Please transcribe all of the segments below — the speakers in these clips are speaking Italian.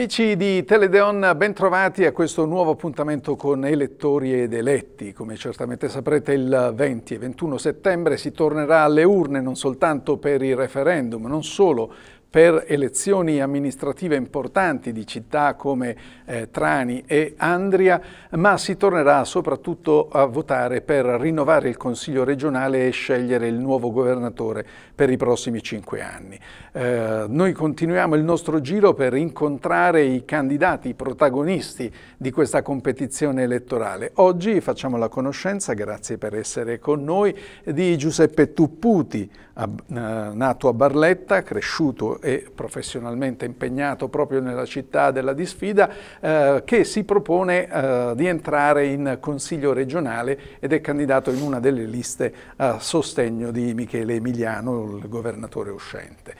Amici di Teledeon, bentrovati a questo nuovo appuntamento con elettori ed eletti. Come certamente saprete il 20 e 21 settembre si tornerà alle urne non soltanto per il referendum, non solo per elezioni amministrative importanti di città come eh, Trani e Andria, ma si tornerà soprattutto a votare per rinnovare il Consiglio regionale e scegliere il nuovo governatore per i prossimi cinque anni. Eh, noi continuiamo il nostro giro per incontrare i candidati, i protagonisti di questa competizione elettorale. Oggi facciamo la conoscenza, grazie per essere con noi, di Giuseppe Tupputi, eh, nato a Barletta, cresciuto e professionalmente impegnato proprio nella città della disfida, eh, che si propone eh, di entrare in Consiglio regionale ed è candidato in una delle liste a sostegno di Michele Emiliano, il governatore uscente.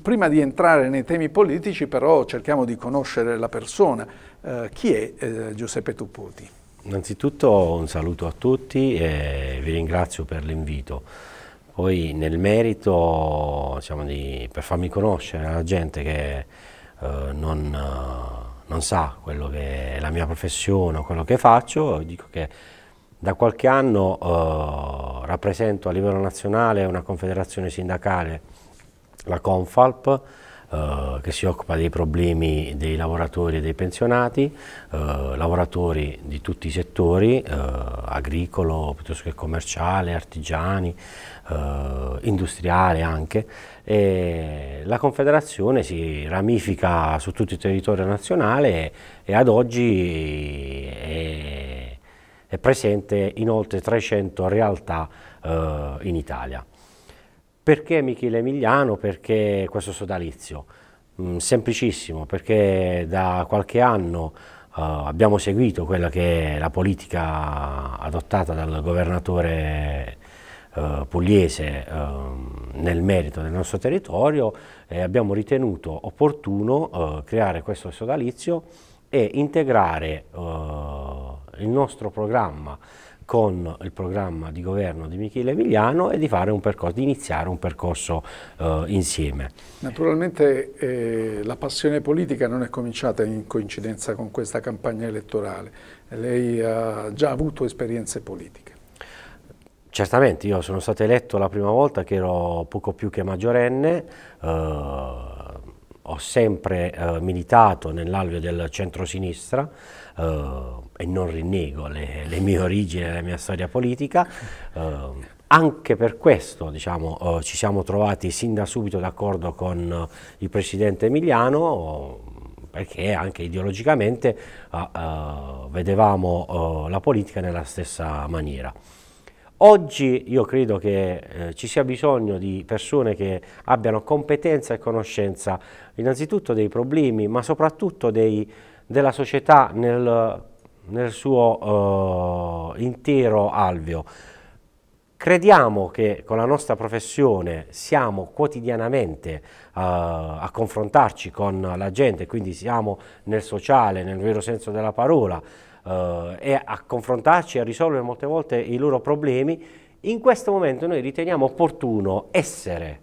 Prima di entrare nei temi politici però cerchiamo di conoscere la persona. Eh, chi è eh, Giuseppe Tupputi? Innanzitutto un saluto a tutti e vi ringrazio per l'invito. Poi nel merito, diciamo di, per farmi conoscere alla gente che eh, non, eh, non, sa quello che è la mia professione o quello che faccio, dico che da qualche anno eh, rappresento a livello nazionale una confederazione sindacale la Confalp eh, che si occupa dei problemi dei lavoratori e dei pensionati, eh, lavoratori di tutti i settori, eh, agricolo piuttosto che commerciale, artigiani, eh, industriale anche. E la Confederazione si ramifica su tutto il territorio nazionale e, e ad oggi è, è presente in oltre 300 realtà eh, in Italia. Perché Michele Emiliano? Perché questo sodalizio? Mm, semplicissimo, perché da qualche anno uh, abbiamo seguito quella che è la politica adottata dal governatore uh, pugliese uh, nel merito del nostro territorio e abbiamo ritenuto opportuno eh, creare questo sodalizio e integrare il nostro programma con il programma di governo di Michele Emiliano e di, percorso, di iniziare un percorso eh, insieme. Naturalmente eh, la passione politica non è cominciata in coincidenza con questa campagna elettorale, lei ha già avuto esperienze politiche. Certamente, io sono stato eletto la prima volta che ero poco più che maggiorenne, eh, ho sempre eh, militato nell'alveo del centro-sinistra, eh, e non rinnego le, le mie origini e la mia storia politica. Eh, anche per questo diciamo, eh, ci siamo trovati sin da subito d'accordo con eh, il presidente Emiliano perché anche ideologicamente eh, eh, vedevamo la politica nella stessa maniera. Oggi io credo che eh, ci sia bisogno di persone che abbiano competenza e conoscenza innanzitutto dei problemi ma soprattutto dei, della società nel nel suo eh, intero alveo. Crediamo che con la nostra professione siamo quotidianamente eh, a confrontarci con la gente, quindi siamo nel sociale, nel vero senso della parola, eh, e a confrontarci e a risolvere molte volte i loro problemi, in questo momento noi riteniamo opportuno essere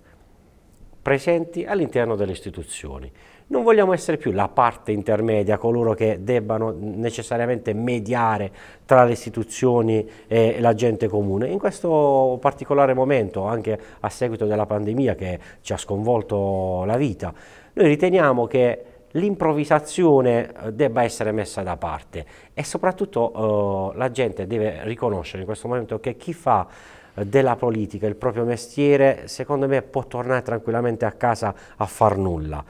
presenti all'interno delle istituzioni. Non vogliamo essere più la parte intermedia, coloro che debbano necessariamente mediare tra le istituzioni e la gente comune. In questo particolare momento, anche a seguito della pandemia che ci ha sconvolto la vita, noi riteniamo che l'improvvisazione eh, debba essere messa da parte e soprattutto eh, la gente deve riconoscere in questo momento che chi fa della politica, il proprio mestiere, secondo me può tornare tranquillamente a casa a far nulla.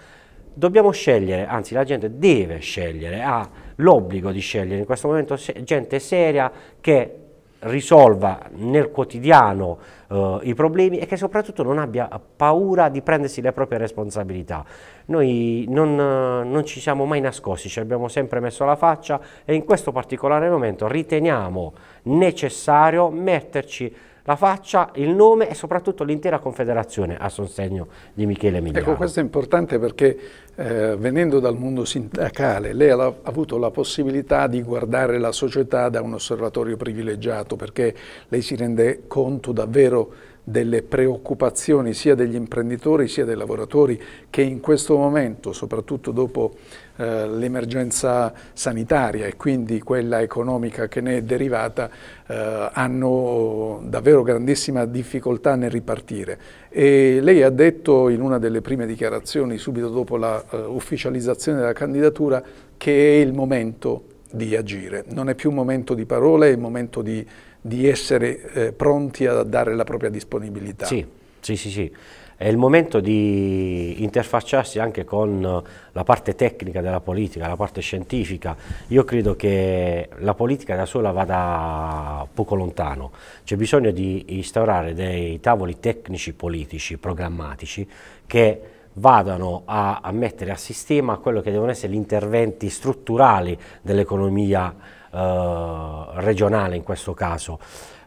Dobbiamo scegliere, anzi la gente deve scegliere, ha l'obbligo di scegliere in questo momento gente seria che risolva nel quotidiano uh, i problemi e che soprattutto non abbia paura di prendersi le proprie responsabilità. Noi non, uh, non, ci siamo mai nascosti, ci abbiamo sempre messo la faccia e in questo particolare momento riteniamo necessario metterci la faccia, il nome e soprattutto l'intera confederazione a sostegno di Michele Emiliano. Ecco, questo è importante perché eh, venendo dal mondo sindacale lei ha avuto la possibilità di guardare la società da un osservatorio privilegiato perché lei si rende conto davvero delle preoccupazioni sia degli imprenditori sia dei lavoratori che in questo momento, soprattutto dopo eh, l'emergenza sanitaria e quindi quella economica che ne è derivata, eh, hanno davvero grandissima difficoltà nel ripartire. E lei ha detto in una delle prime dichiarazioni, subito dopo l'ufficializzazione eh, uh, della candidatura, che è il momento di agire, non è più un momento di parole, è il momento di di essere eh, pronti a dare la propria disponibilità. Sì, sì, sì, sì. È il momento di interfacciarsi anche con la parte tecnica della politica, la parte scientifica. Io credo che la politica da sola vada poco lontano. C'è bisogno di instaurare dei tavoli tecnici politici, programmatici, che vadano a, a mettere a sistema quello che devono essere gli interventi strutturali dell'economia eh, regionale in questo caso,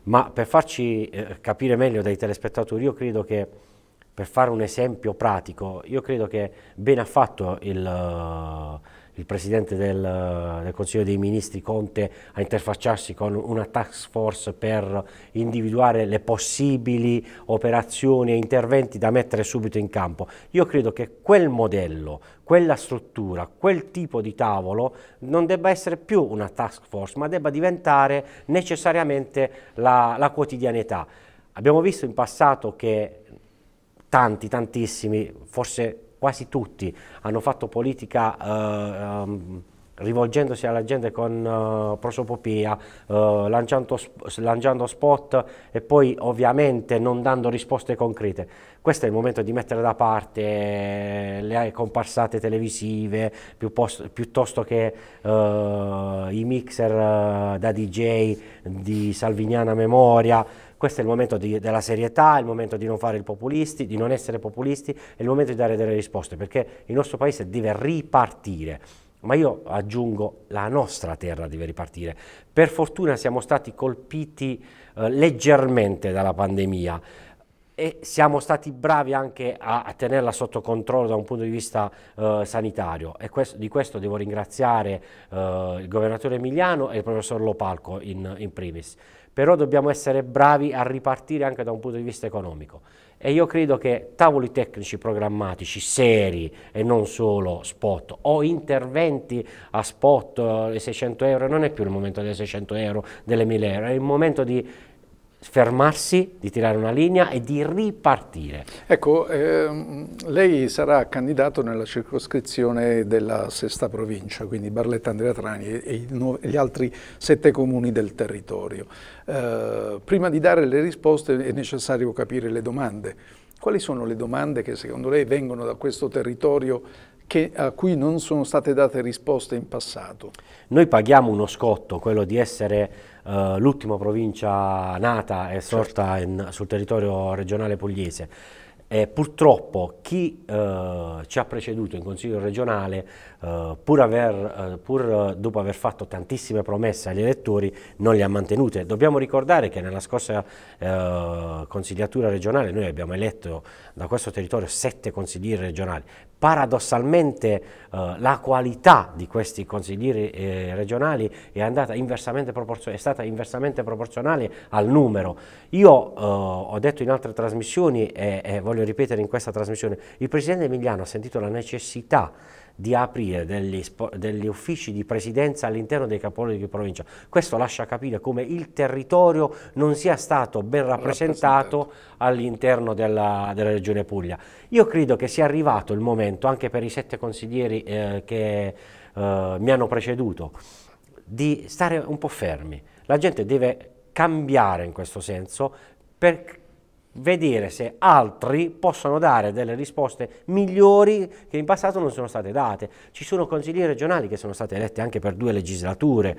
ma per farci eh, capire meglio dai telespettatori, io credo che per fare un esempio pratico, io credo che bene ha fatto il il Presidente del, del, Consiglio dei Ministri Conte a interfacciarsi con una task force per individuare le possibili operazioni e interventi da mettere subito in campo. Io credo che quel modello, quella struttura, quel tipo di tavolo non debba essere più una task force, ma debba diventare necessariamente la, la quotidianità. Abbiamo visto in passato che tanti, tantissimi, forse quasi tutti hanno fatto politica eh, ehm, rivolgendosi alla gente con uh, eh, prosopopea, uh, eh, lanciando, lanciando, spot e poi ovviamente non dando risposte concrete. Questo è il momento di mettere da parte le comparsate televisive piuttosto che uh, i mixer da DJ di Salviniana Memoria questo è il momento di, della serietà, è il momento di non fare il populisti, di non essere populisti, è il momento di dare delle risposte, perché il nostro paese deve ripartire. Ma io aggiungo, la nostra terra deve ripartire. Per fortuna siamo stati colpiti eh, leggermente dalla pandemia e siamo stati bravi anche a, a, tenerla sotto controllo da un punto di vista eh, sanitario e questo, di questo devo ringraziare eh, il governatore Emiliano e il professor Lopalco in, in primis però dobbiamo essere bravi a ripartire anche da un punto di vista economico. E io credo che tavoli tecnici programmatici seri e non solo spot o interventi a spot, eh, le 600 euro, non è più il momento delle 600 euro, delle 1000 euro, è il momento di fermarsi, di tirare una linea e di ripartire. Ecco, ehm, lei sarà candidato nella circoscrizione della sesta provincia, quindi Barletta, Andrea Trani e, e gli altri sette comuni del territorio. Eh, prima di dare le risposte è necessario capire le domande. Quali sono le domande che secondo lei vengono da questo territorio che, a cui non sono state date risposte in passato. Noi paghiamo uno scotto, quello di essere uh, l'ultima provincia nata e certo. sorta certo. in, sul territorio regionale pugliese. E purtroppo chi uh, ci ha preceduto in Consiglio regionale eh, pur, aver, eh, pur eh, dopo aver fatto tantissime promesse agli elettori non le ha mantenute. Dobbiamo ricordare che nella scorsa eh, consigliatura regionale noi abbiamo eletto da questo territorio sette consiglieri regionali. Paradossalmente la qualità di questi consiglieri regionali è, inversamente è, stata inversamente proporzionale al numero. Io ho detto in altre trasmissioni e, e voglio ripetere in questa trasmissione, il Presidente Emiliano ha sentito la necessità di aprire degli, degli uffici di presidenza all'interno dei capoluoghi di provincia. Questo lascia capire come il territorio non sia stato ben rappresentato, rappresentato. all'interno della, della, regione Puglia. Io credo che sia arrivato il momento, anche per i sette consiglieri eh, che eh, mi hanno preceduto, di stare un po' fermi. La gente deve cambiare in questo senso per vedere se altri possono dare delle risposte migliori che in passato non sono state date. Ci sono consiglieri regionali che sono stati eletti anche per due legislature.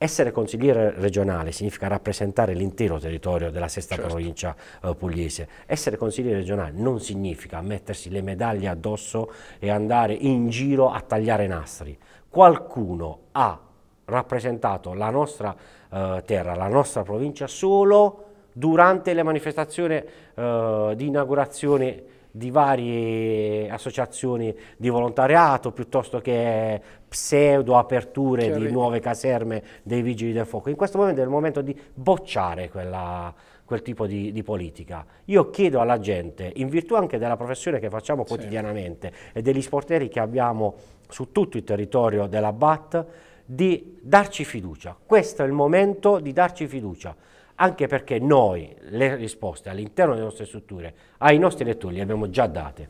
Essere consigliere regionale significa rappresentare l'intero territorio della sesta certo. provincia eh, pugliese. Essere consigliere regionale non significa mettersi le medaglie addosso e andare in giro a tagliare nastri. Qualcuno ha rappresentato la nostra eh, terra, la nostra provincia solo durante le manifestazioni eh, di inaugurazione di varie associazioni di volontariato piuttosto che pseudo aperture di nuove caserme dei vigili del fuoco. In questo momento è il momento di bocciare quella, quel tipo di, di, politica. Io chiedo alla gente, in virtù anche della professione che facciamo quotidianamente sì. e degli sportieri che abbiamo su tutto il territorio della BAT, di darci fiducia. Questo è il momento di darci fiducia anche perché noi le risposte all'interno delle nostre strutture, ai nostri lettori le abbiamo già date.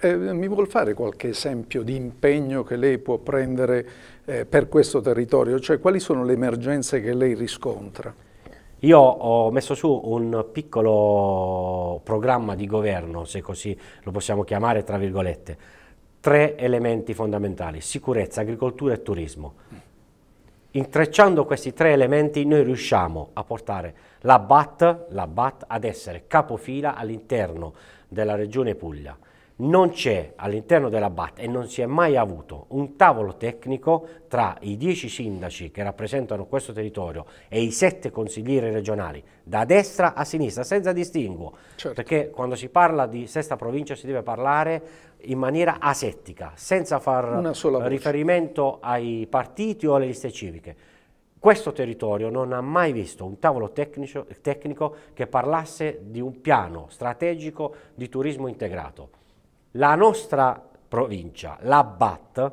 Eh, mi vuol fare qualche esempio di impegno che lei può prendere eh, per questo territorio? Cioè quali sono le emergenze che lei riscontra? Io ho messo su un piccolo programma di governo, se così lo possiamo chiamare, tra virgolette, tre elementi fondamentali, sicurezza, agricoltura e turismo. Intrecciando questi tre elementi noi riusciamo a portare la BAT, la BAT ad essere capofila all'interno della regione Puglia non c'è all'interno della BAT e non si è mai avuto un tavolo tecnico tra i dieci sindaci che rappresentano questo territorio e i sette consiglieri regionali, da destra a sinistra, senza distinguo, certo. perché quando si parla di sesta provincia si deve parlare in maniera asettica, senza far riferimento ai partiti o alle liste civiche. Questo territorio non ha mai visto un tavolo tecnico, tecnico che parlasse di un piano strategico di turismo integrato la nostra provincia, la BAT,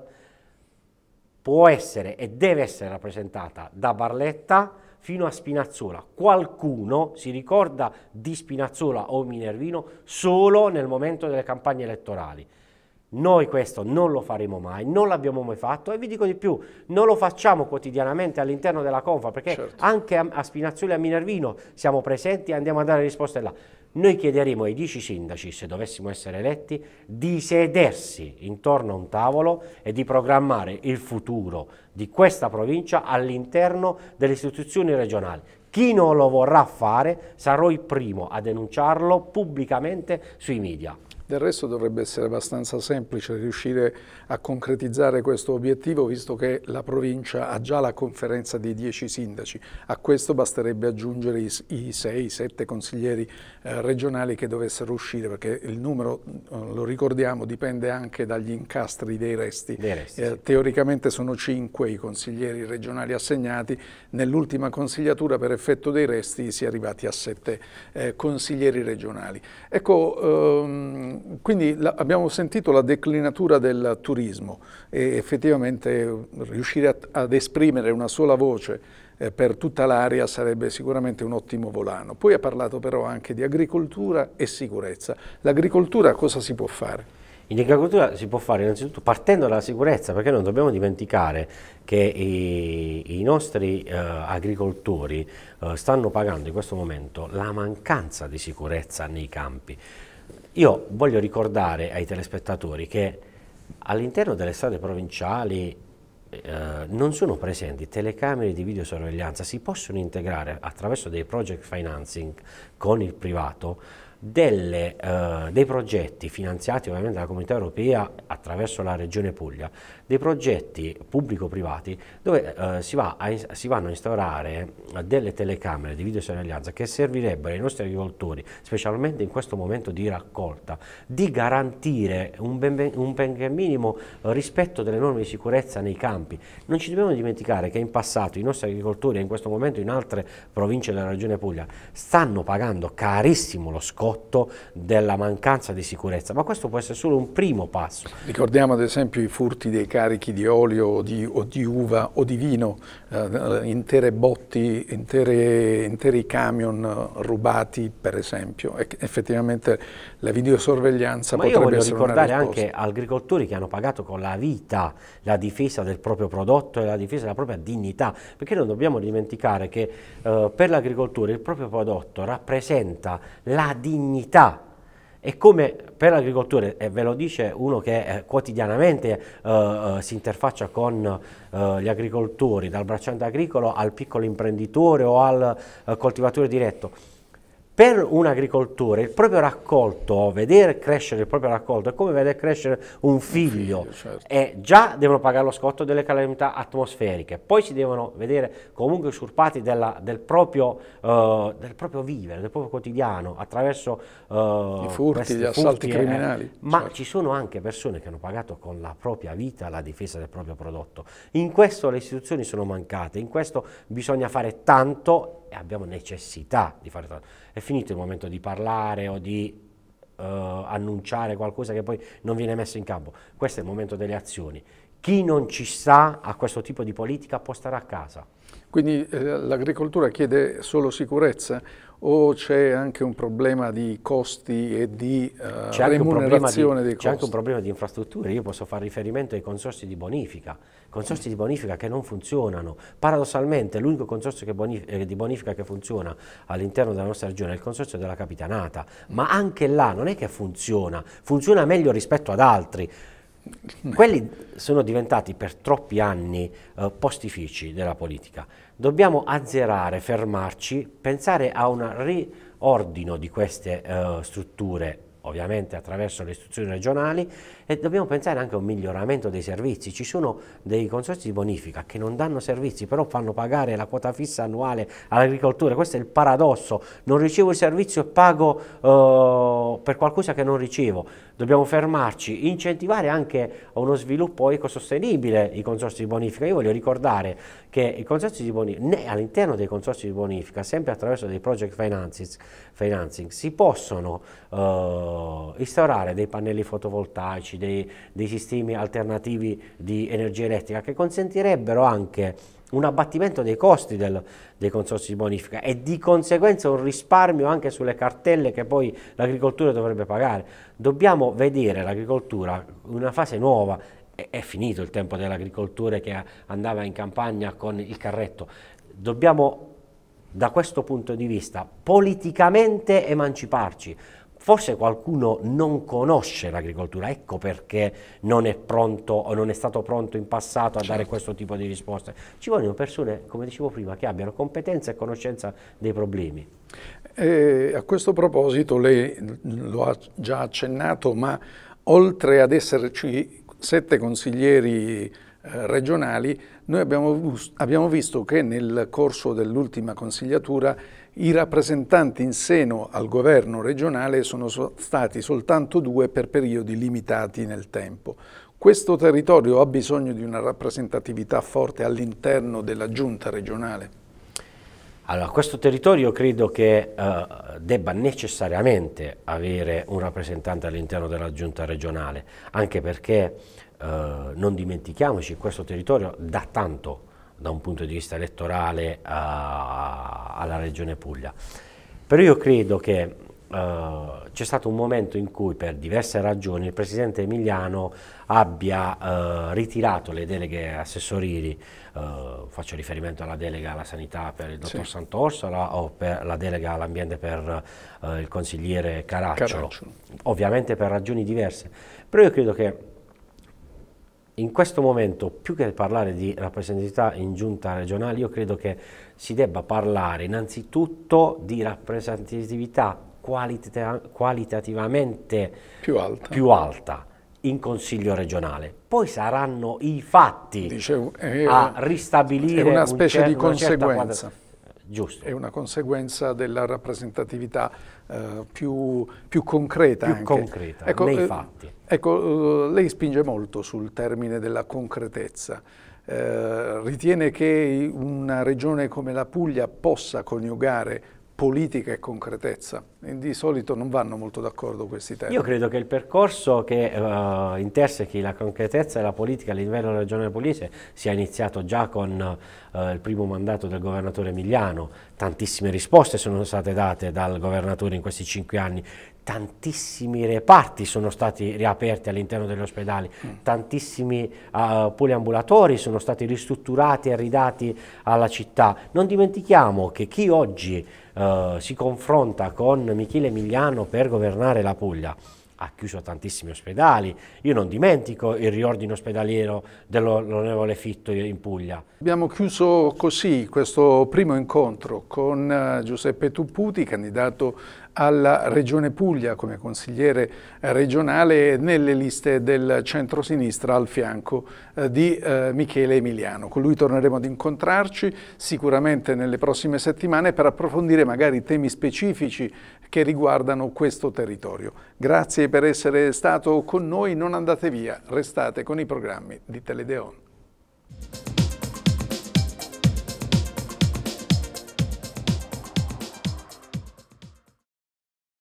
può essere e deve essere rappresentata da Barletta fino a Spinazzola. Qualcuno si ricorda di Spinazzola o Minervino solo nel momento delle campagne elettorali noi questo non lo faremo mai, non l'abbiamo mai fatto e vi dico di più, non lo facciamo quotidianamente all'interno della Confa perché certo. anche a, a Spinazzoli e a Minervino siamo presenti e andiamo a dare risposte là. Noi chiederemo ai dieci sindaci, se dovessimo essere eletti, di sedersi intorno a un tavolo e di programmare il futuro di questa provincia all'interno delle istituzioni regionali. Chi non lo vorrà fare sarò il primo a denunciarlo pubblicamente sui media. Del resto dovrebbe essere abbastanza semplice riuscire a concretizzare questo obiettivo, visto che la provincia ha già la conferenza dei dieci sindaci. A questo basterebbe aggiungere i, i sette consiglieri eh, regionali che dovessero uscire, perché il numero, eh, lo ricordiamo, dipende anche dagli incastri dei resti. Dei resti. Eh, teoricamente sono cinque i consiglieri regionali assegnati, nell'ultima consigliatura per effetto dei resti si è arrivati a sette consiglieri regionali. Ecco, ehm, quindi la, abbiamo sentito la declinatura del turismo e effettivamente riuscire a, ad esprimere una sola voce eh, per tutta l'area sarebbe sicuramente un ottimo volano. Poi ha parlato però anche di agricoltura e sicurezza. L'agricoltura cosa si può fare? In agricoltura si può fare innanzitutto partendo dalla sicurezza, perché non dobbiamo dimenticare che i, i nostri eh, agricoltori eh, stanno pagando in questo momento la mancanza di sicurezza nei campi. Io voglio ricordare ai telespettatori che all'interno delle strade provinciali eh, non sono presenti telecamere di videosorveglianza, si possono integrare attraverso dei project financing con il privato delle, eh, dei progetti finanziati ovviamente dalla comunità europea attraverso la regione Puglia, dei progetti pubblico-privati dove eh, si, va a, si, vanno a instaurare delle telecamere di videosorveglianza che servirebbero ai nostri agricoltori, specialmente in questo momento di raccolta, di garantire un, ben, un ben minimo rispetto delle norme di sicurezza nei campi. Non ci dobbiamo dimenticare che in passato i nostri agricoltori e in questo momento in altre province della regione Puglia stanno pagando carissimo lo scopo ricotto della mancanza di sicurezza, ma questo può essere solo un primo passo. Ricordiamo ad esempio i furti dei carichi di olio o di, o di uva o di vino, eh, intere botti, intere, interi camion eh, rubati per esempio, e effettivamente la videosorveglianza ma potrebbe essere una risposta. Ma io voglio ricordare anche agricoltori che hanno pagato con la vita la difesa del proprio prodotto e la difesa della propria dignità, perché non dobbiamo dimenticare che eh, per l'agricoltura il proprio prodotto rappresenta la dignità dignità. E come per l'agricoltore, e ve lo dice uno che eh, quotidianamente eh, eh, si interfaccia con eh, gli agricoltori, dal bracciante agricolo al piccolo imprenditore o al eh, coltivatore diretto, per un agricoltore il proprio raccolto, vedere crescere il proprio raccolto è come vedere crescere un figlio. Un figlio certo. e eh, già devono pagare lo scotto delle calamità atmosferiche, poi si devono vedere comunque usurpati della, del, proprio, uh, del, proprio, vivere, del proprio quotidiano, attraverso uh, i furti, gli assalti furti, criminali. ma certo. ci sono anche persone che hanno pagato con la propria vita la difesa del proprio prodotto. In questo le istituzioni sono mancate, in questo bisogna fare tanto e abbiamo necessità di fare tanto. È finito il momento di parlare o di Uh, annunciare qualcosa che poi non viene messo in campo. Questo è il momento delle azioni. Chi non ci sa a questo tipo di politica può stare a casa. Quindi eh, l'agricoltura chiede solo sicurezza o c'è anche un problema di costi e di eh, remunerazione di, dei costi? C'è anche un problema di infrastrutture, io posso fare riferimento ai consorsi di bonifica, consorsi di bonifica che non funzionano. Paradossalmente l'unico consorzio bonif eh, di bonifica che funziona all'interno della nostra regione è il consorzio della Capitanata, ma anche là non è che funziona, funziona meglio rispetto ad altri quelli sono diventati per troppi anni eh, postifici della politica. Dobbiamo azzerare, fermarci, pensare a un riordino di queste eh, strutture ovviamente attraverso le istituzioni regionali e dobbiamo pensare anche a un miglioramento dei servizi. Ci sono dei consorzi di bonifica che non danno servizi, però fanno pagare la quota fissa annuale all'agricoltura. Questo è il paradosso. Non ricevo il servizio e pago eh, per qualcosa che non ricevo. Dobbiamo fermarci, incentivare anche uno sviluppo ecosostenibile i consorzi di bonifica. Io voglio ricordare che i consorzi di bonifica, all'interno dei consorzi di bonifica, sempre attraverso dei project financing, financing si possono eh, uh, instaurare dei pannelli fotovoltaici, dei, dei, sistemi alternativi di energia elettrica che consentirebbero anche un abbattimento dei costi del, dei consorsi di bonifica e di conseguenza un risparmio anche sulle cartelle che poi l'agricoltura dovrebbe pagare. Dobbiamo vedere l'agricoltura in una fase nuova, è, è finito il tempo dell'agricoltura che andava in campagna con il carretto, dobbiamo da questo punto di vista politicamente emanciparci, Forse qualcuno non conosce l'agricoltura, ecco perché non è pronto o non è stato pronto in passato a certo. dare questo tipo di risposte. Ci vogliono persone, come dicevo prima, che abbiano competenza e conoscenza dei problemi. Eh, a questo proposito lei lo ha già accennato, ma oltre ad esserci sette consiglieri eh, regionali, noi abbiamo, abbiamo, visto che nel corso dell'ultima consigliatura i rappresentanti in seno al governo regionale sono stati soltanto due per periodi limitati nel tempo. Questo territorio ha bisogno di una rappresentatività forte all'interno della giunta regionale? Allora, questo territorio credo che eh, debba necessariamente avere un rappresentante all'interno della giunta regionale, anche perché eh, non dimentichiamoci, questo territorio da tanto da un punto di vista elettorale a, eh, alla Regione Puglia. Però io credo che Uh, c'è stato un momento in cui per diverse ragioni il presidente Emiliano abbia uh, ritirato le deleghe assessorili, uh, faccio riferimento alla delega alla sanità per il dottor sì. Sant'Orsola o per la delega all'ambiente per il consigliere Caracciolo, Caracciolo, ovviamente per ragioni diverse, però io credo che in questo momento, più che parlare di rappresentatività in giunta regionale, io credo che si debba parlare innanzitutto di rappresentatività qualita qualitativamente più alta. più alta. in consiglio regionale. Poi saranno i fatti Dice, è, a ristabilire una specie un certo, di conseguenza. Giusto. È una conseguenza della rappresentatività eh, più, più, concreta. Più anche. concreta, ecco, nei eh, fatti. Ecco, eh, lei spinge molto sul termine della concretezza. Eh, ritiene che una regione come la Puglia possa coniugare politica e concretezza. Di solito non vanno molto d'accordo questi temi. Io credo che il percorso che uh, intersechi la concretezza e la politica a livello della regionale pugliese sia iniziato già con uh, il primo mandato del governatore Emiliano. Tantissime risposte sono state date dal governatore in questi cinque anni, tantissimi reparti sono stati riaperti all'interno degli ospedali, mm. tantissimi uh, poliambulatori sono stati ristrutturati e ridati alla città. Non dimentichiamo che chi oggi eh, si confronta con Michele Emiliano per governare la Puglia ha chiuso tantissimi ospedali. Io non dimentico il riordino ospedaliero dell'onorevole Fitto in Puglia. Abbiamo chiuso così questo primo incontro con eh, Giuseppe Tupputi, candidato alla Regione Puglia come consigliere eh, regionale nelle liste del centro-sinistra al fianco eh, di eh, Michele Emiliano. Con lui torneremo ad incontrarci sicuramente nelle prossime settimane per approfondire magari temi specifici che riguardano questo territorio. Grazie per essere stato con noi, non andate via, restate con i programmi di Teledeon.